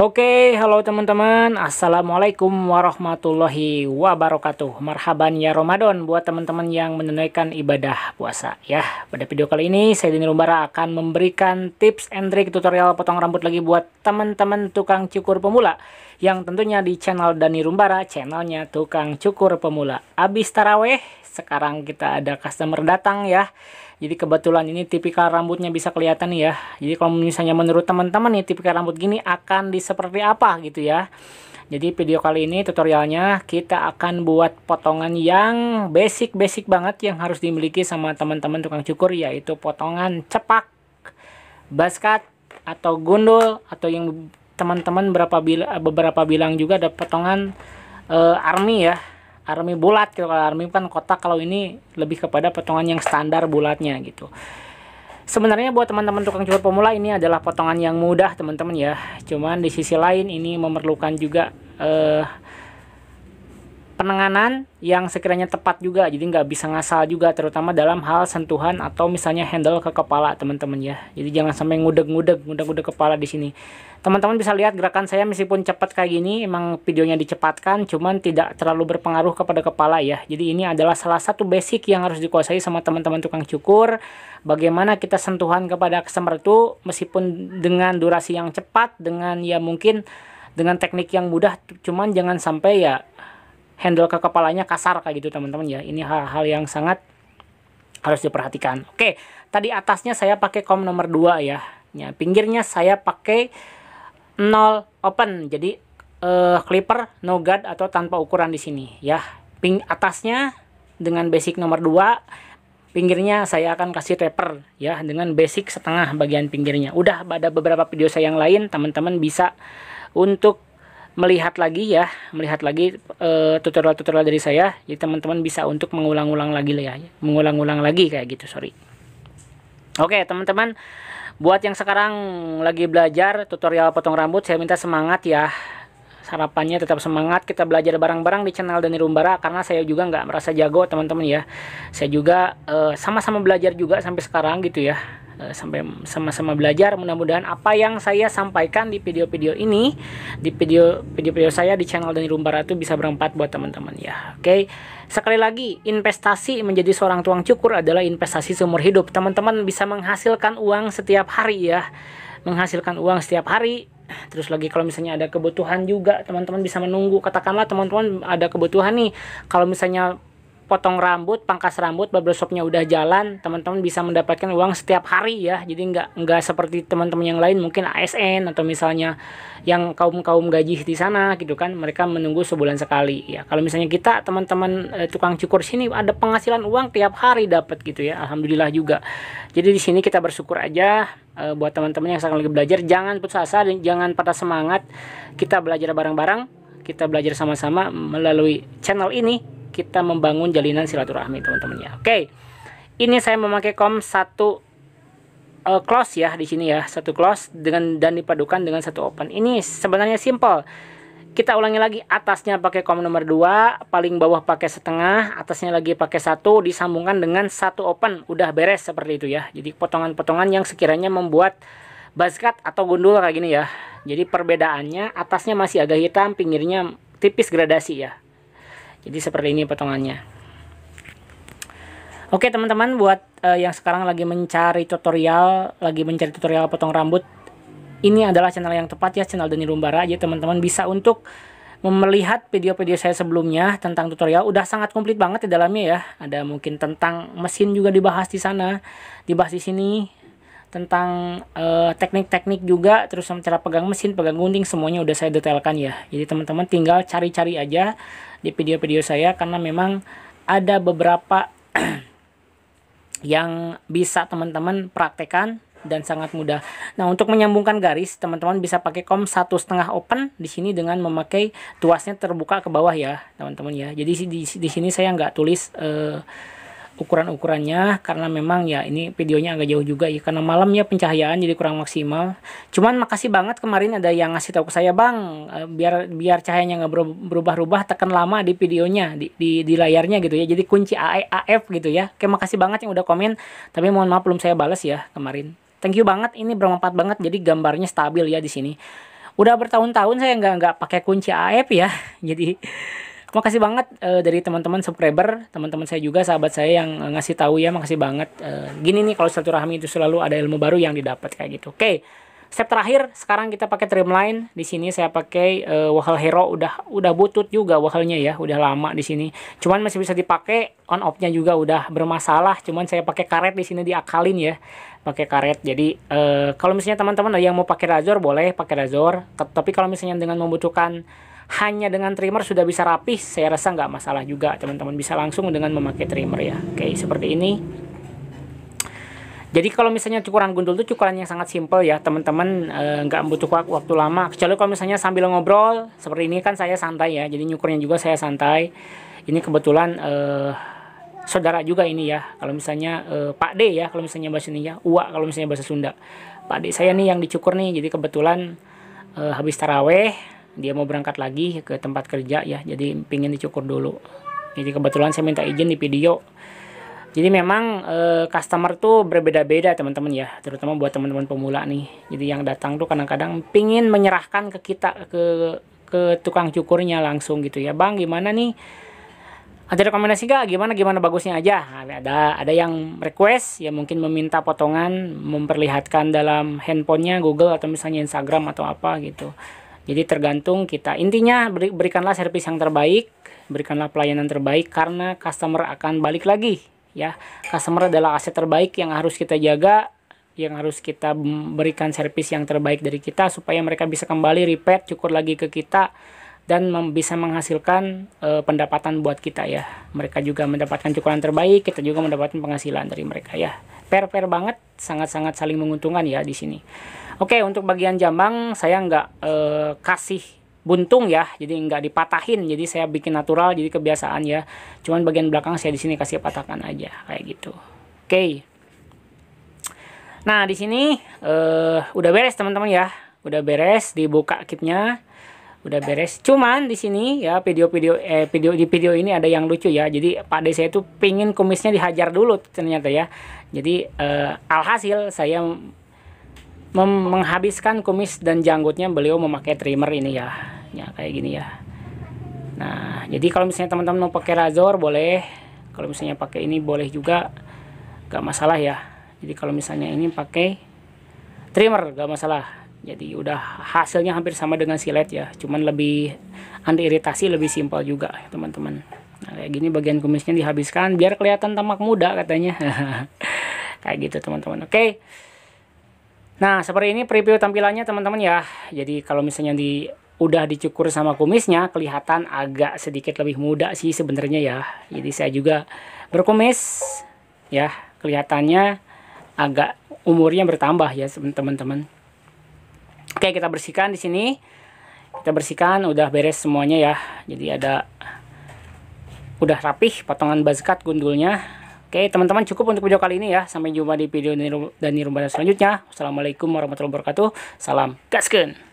Oke, halo teman-teman. Assalamualaikum warahmatullahi wabarakatuh. Marhaban ya Ramadan buat teman-teman yang menunaikan ibadah puasa ya. Pada video kali ini saya Dini Rumbara akan memberikan tips and trick tutorial potong rambut lagi buat teman-teman tukang cukur pemula yang tentunya di channel Dani Rumbara, channelnya tukang cukur pemula. Abis taraweh, sekarang kita ada customer datang ya jadi kebetulan ini tipikal rambutnya bisa kelihatan nih ya jadi kalau misalnya menurut teman-teman nih tipikal rambut gini akan di seperti apa gitu ya jadi video kali ini tutorialnya kita akan buat potongan yang basic-basic banget yang harus dimiliki sama teman-teman tukang cukur yaitu potongan cepak, basket atau gundul atau yang teman-teman berapa beberapa bilang juga ada potongan uh, army ya army bulat gitu kalau army kan kotak kalau ini lebih kepada potongan yang standar bulatnya gitu sebenarnya buat teman-teman tukang cukur pemula ini adalah potongan yang mudah teman-teman ya cuman di sisi lain ini memerlukan juga eh, penanganan yang sekiranya tepat juga jadi nggak bisa ngasal juga terutama dalam hal sentuhan atau misalnya handle ke kepala teman-teman ya jadi jangan sampai ngudeg-ngudeg ngudeg-ngudeg kepala di sini teman-teman bisa lihat gerakan saya meskipun cepat kayak gini emang videonya dicepatkan cuman tidak terlalu berpengaruh kepada kepala ya jadi ini adalah salah satu basic yang harus dikuasai sama teman-teman tukang cukur bagaimana kita sentuhan kepada customer itu meskipun dengan durasi yang cepat dengan ya mungkin dengan teknik yang mudah cuman jangan sampai ya handle ke kepalanya kasar kayak gitu teman-teman ya ini hal-hal yang sangat harus diperhatikan oke tadi atasnya saya pakai kom nomor 2 ya ya pinggirnya saya pakai 0 open jadi eh, clipper no guard atau tanpa ukuran di sini ya ping atasnya dengan basic nomor 2 pinggirnya saya akan kasih taper ya dengan basic setengah bagian pinggirnya udah pada beberapa video saya yang lain teman-teman bisa untuk melihat lagi ya, melihat lagi eh, tutorial-tutorial uh, dari saya. Jadi teman-teman bisa untuk mengulang-ulang lagi lah ya, mengulang-ulang lagi kayak gitu, sorry. Oke, teman-teman, buat yang sekarang lagi belajar tutorial potong rambut, saya minta semangat ya harapannya tetap semangat kita belajar bareng-bareng di channel Dani Rumbara karena saya juga nggak merasa jago teman-teman ya saya juga eh, sama-sama uh, belajar juga sampai sekarang gitu ya uh, sampai sama-sama belajar mudah-mudahan apa yang saya sampaikan di video-video ini di video video saya di channel Dani Rumbara itu bisa berempat buat teman-teman ya oke okay? sekali lagi investasi menjadi seorang tuang cukur adalah investasi seumur hidup teman-teman bisa menghasilkan uang setiap hari ya menghasilkan uang setiap hari terus lagi kalau misalnya ada kebutuhan juga teman-teman bisa menunggu katakanlah teman-teman ada kebutuhan nih kalau misalnya potong rambut, pangkas rambut, barbershopnya udah jalan, teman-teman bisa mendapatkan uang setiap hari ya. Jadi nggak nggak seperti teman-teman yang lain mungkin ASN atau misalnya yang kaum kaum gaji di sana gitu kan, mereka menunggu sebulan sekali ya. Kalau misalnya kita teman-teman e, tukang cukur sini ada penghasilan uang tiap hari dapat gitu ya, alhamdulillah juga. Jadi di sini kita bersyukur aja e, buat teman-teman yang sedang lagi belajar, jangan putus asa jangan patah semangat. Kita belajar bareng-bareng, kita belajar sama-sama melalui channel ini kita membangun jalinan silaturahmi teman-teman ya. Oke. Ini saya memakai kom satu uh, close ya di sini ya, satu close dengan dan dipadukan dengan satu open. Ini sebenarnya simple. Kita ulangi lagi atasnya pakai kom nomor 2, paling bawah pakai setengah, atasnya lagi pakai satu disambungkan dengan satu open. Udah beres seperti itu ya. Jadi potongan-potongan yang sekiranya membuat basket atau gundul kayak gini ya. Jadi perbedaannya atasnya masih agak hitam, pinggirnya tipis gradasi ya jadi seperti ini potongannya oke teman-teman buat uh, yang sekarang lagi mencari tutorial lagi mencari tutorial potong rambut ini adalah channel yang tepat ya channel Deni Lumbara aja teman-teman bisa untuk melihat video-video saya sebelumnya tentang tutorial udah sangat komplit banget di dalamnya ya ada mungkin tentang mesin juga dibahas di sana dibahas di sini tentang teknik eh, teknik-teknik juga terus sama cara pegang mesin, pegang gunting semuanya udah saya detailkan ya. Jadi teman-teman tinggal cari-cari aja di video-video saya karena memang ada beberapa yang bisa teman-teman praktekan dan sangat mudah. Nah, untuk menyambungkan garis, teman-teman bisa pakai kom satu setengah open di sini dengan memakai tuasnya terbuka ke bawah ya, teman-teman ya. Jadi di, di sini saya nggak tulis uh, ukuran-ukurannya karena memang ya ini videonya agak jauh juga ya karena malam ya pencahayaan jadi kurang maksimal cuman makasih banget kemarin ada yang ngasih tahu ke saya bang eh, biar biar cahayanya nggak berubah-ubah tekan lama di videonya di, di, di layarnya gitu ya jadi kunci AF e, gitu ya oke makasih banget yang udah komen tapi mohon maaf belum saya balas ya kemarin thank you banget ini bermanfaat banget jadi gambarnya stabil ya di sini udah bertahun-tahun saya nggak nggak pakai kunci AF ya jadi makasih banget uh, dari teman-teman subscriber, teman-teman saya juga sahabat saya yang eh, ngasih tahu ya, makasih banget. Uh, gini nih kalau rahmi itu selalu ada ilmu baru yang didapat kayak gitu. Oke. Okay. Step terakhir sekarang kita pakai trimline Di sini saya pakai uh, wahel hero udah udah butut juga wahelnya ya, udah lama di sini. Cuman masih bisa dipakai on off-nya juga udah bermasalah, cuman saya pakai karet di sini diakalin ya. Pakai karet. Jadi uh, kalau misalnya teman-teman ada yang mau pakai razor boleh pakai razor, tapi kalau misalnya dengan membutuhkan hanya dengan trimmer sudah bisa rapih saya rasa nggak masalah juga teman-teman bisa langsung dengan memakai trimmer ya oke seperti ini jadi kalau misalnya cukuran gundul itu cukuran yang sangat simple ya teman-teman eh, nggak -teman, e, butuh waktu lama kecuali kalau misalnya sambil ngobrol seperti ini kan saya santai ya jadi nyukurnya juga saya santai ini kebetulan e, saudara juga ini ya kalau misalnya e, Pak D ya kalau misalnya bahasa ini ya Uwa kalau misalnya bahasa Sunda Pak D saya nih yang dicukur nih jadi kebetulan e, habis taraweh dia mau berangkat lagi ke tempat kerja ya jadi pingin dicukur dulu jadi kebetulan saya minta izin di video jadi memang e, customer tuh berbeda-beda teman-teman ya terutama buat teman-teman pemula nih jadi yang datang tuh kadang-kadang pingin menyerahkan ke kita ke ke tukang cukurnya langsung gitu ya bang gimana nih ada rekomendasi gak gimana gimana bagusnya aja nah, ada ada yang request ya mungkin meminta potongan memperlihatkan dalam handphonenya Google atau misalnya Instagram atau apa gitu jadi tergantung kita. Intinya berikanlah servis yang terbaik, berikanlah pelayanan terbaik karena customer akan balik lagi ya. Customer adalah aset terbaik yang harus kita jaga, yang harus kita berikan servis yang terbaik dari kita supaya mereka bisa kembali repeat cukur lagi ke kita dan bisa menghasilkan e, pendapatan buat kita ya. Mereka juga mendapatkan cukuran terbaik, kita juga mendapatkan penghasilan dari mereka ya fair-fair banget, sangat-sangat saling menguntungkan ya di sini. Oke, untuk bagian jambang saya nggak eh, kasih buntung ya, jadi nggak dipatahin, jadi saya bikin natural, jadi kebiasaan ya. Cuman bagian belakang saya di sini kasih patahkan aja kayak gitu. Oke. Nah di sini eh, udah beres teman-teman ya, udah beres dibuka kitnya udah beres. Cuman di sini ya video-video eh video di video ini ada yang lucu ya. Jadi Pak D saya tuh pingin kumisnya dihajar dulu ternyata ya. Jadi eh, alhasil saya menghabiskan kumis dan janggutnya beliau memakai trimmer ini ya. Ya kayak gini ya. Nah, jadi kalau misalnya teman-teman mau pakai razor boleh. Kalau misalnya pakai ini boleh juga. Gak masalah ya. Jadi kalau misalnya ini pakai trimmer gak masalah jadi udah hasilnya hampir sama dengan silet ya cuman lebih anti iritasi lebih simpel juga teman-teman nah, kayak gini bagian kumisnya dihabiskan biar kelihatan tamak muda katanya kayak gitu teman-teman oke okay. nah seperti ini preview tampilannya teman-teman ya jadi kalau misalnya di udah dicukur sama kumisnya kelihatan agak sedikit lebih muda sih sebenarnya ya jadi saya juga berkumis ya kelihatannya agak umurnya bertambah ya teman-teman Oke, kita bersihkan di sini. Kita bersihkan, udah beres semuanya ya. Jadi ada udah rapih potongan bazkat gundulnya. Oke, teman-teman cukup untuk video kali ini ya. Sampai jumpa di video dan di rumah selanjutnya. Wassalamualaikum warahmatullahi wabarakatuh. Salam gasken.